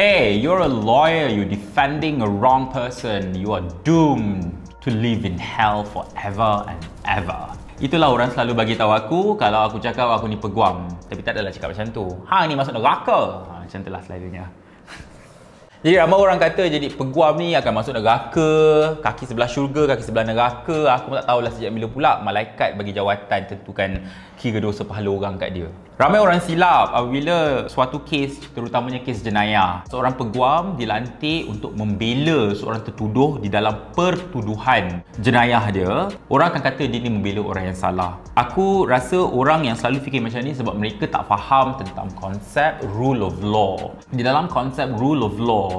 Hey, you're a lawyer, you're defending a wrong person, you are doomed to live in hell forever and ever. Itulah orang selalu bagi tahu aku kalau aku cakap aku ni peguam. Tapi tak adalah cakap macam tu. Ha, ni masuk neraka. Ha, macam itulah selainnya. Jadi ramai orang kata jadi peguam ni akan masuk neraka, kaki sebelah syurga, kaki sebelah neraka. Aku pun tak tahulah sejak bila pula malaikat bagi jawatan tentukan kira dosa pahala orang kat dia. Ramai orang silap apabila suatu kes, terutamanya kes jenayah. Seorang peguam dilantik untuk membela seorang tertuduh di dalam pertuduhan jenayah dia. Orang akan kata dia ni membela orang yang salah. Aku rasa orang yang selalu fikir macam ni sebab mereka tak faham tentang konsep rule of law. Di dalam konsep rule of law,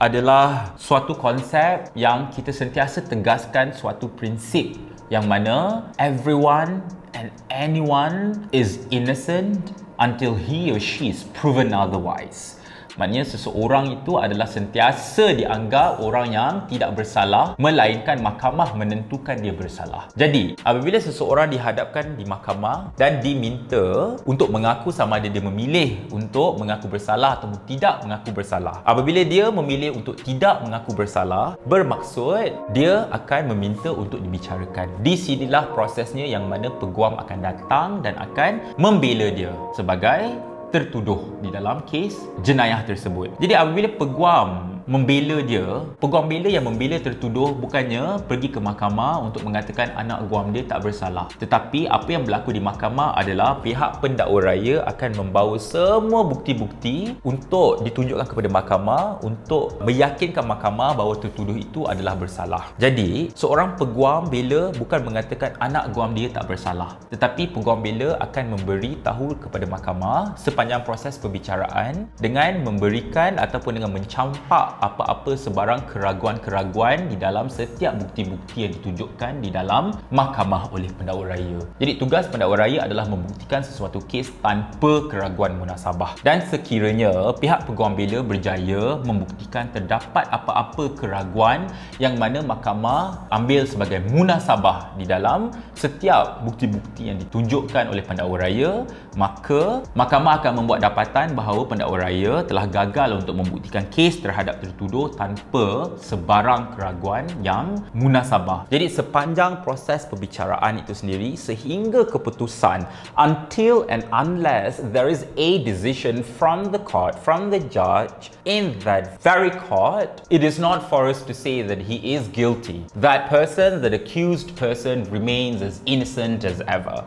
adalah suatu konsep yang kita sentiasa tegaskan suatu prinsip yang mana everyone and anyone is innocent until he or she is proven otherwise. Maknanya seseorang itu adalah sentiasa dianggap orang yang tidak bersalah melainkan mahkamah menentukan dia bersalah. Jadi, apabila seseorang dihadapkan di mahkamah dan diminta untuk mengaku sama ada dia memilih untuk mengaku bersalah atau tidak mengaku bersalah. Apabila dia memilih untuk tidak mengaku bersalah, bermaksud dia akan meminta untuk dibicarakan. Di sinilah prosesnya yang mana peguam akan datang dan akan membela dia sebagai tertuduh di dalam kes jenayah tersebut. Jadi apabila peguam membela dia peguam bela yang membela tertuduh bukannya pergi ke mahkamah untuk mengatakan anak guam dia tak bersalah tetapi apa yang berlaku di mahkamah adalah pihak pendakwa raya akan membawa semua bukti-bukti untuk ditunjukkan kepada mahkamah untuk meyakinkan mahkamah bahawa tertuduh itu adalah bersalah jadi seorang peguam bela bukan mengatakan anak guam dia tak bersalah tetapi peguam bela akan memberi tahu kepada mahkamah sepanjang proses perbicaraan dengan memberikan ataupun dengan mencampak apa-apa sebarang keraguan-keraguan di dalam setiap bukti-bukti yang ditunjukkan di dalam mahkamah oleh pendakwa raya. Jadi tugas pendakwa raya adalah membuktikan sesuatu kes tanpa keraguan munasabah. Dan sekiranya pihak peguam bela berjaya membuktikan terdapat apa-apa keraguan yang mana mahkamah ambil sebagai munasabah di dalam setiap bukti-bukti yang ditunjukkan oleh pendakwa raya, maka mahkamah akan membuat dapatan bahawa pendakwa raya telah gagal untuk membuktikan kes terhadap tertuduh tanpa sebarang keraguan yang munasabah. Jadi sepanjang proses perbicaraan itu sendiri sehingga keputusan until and unless there is a decision from the court, from the judge in that very court, it is not for us to say that he is guilty. That person, that accused person remains as innocent as ever.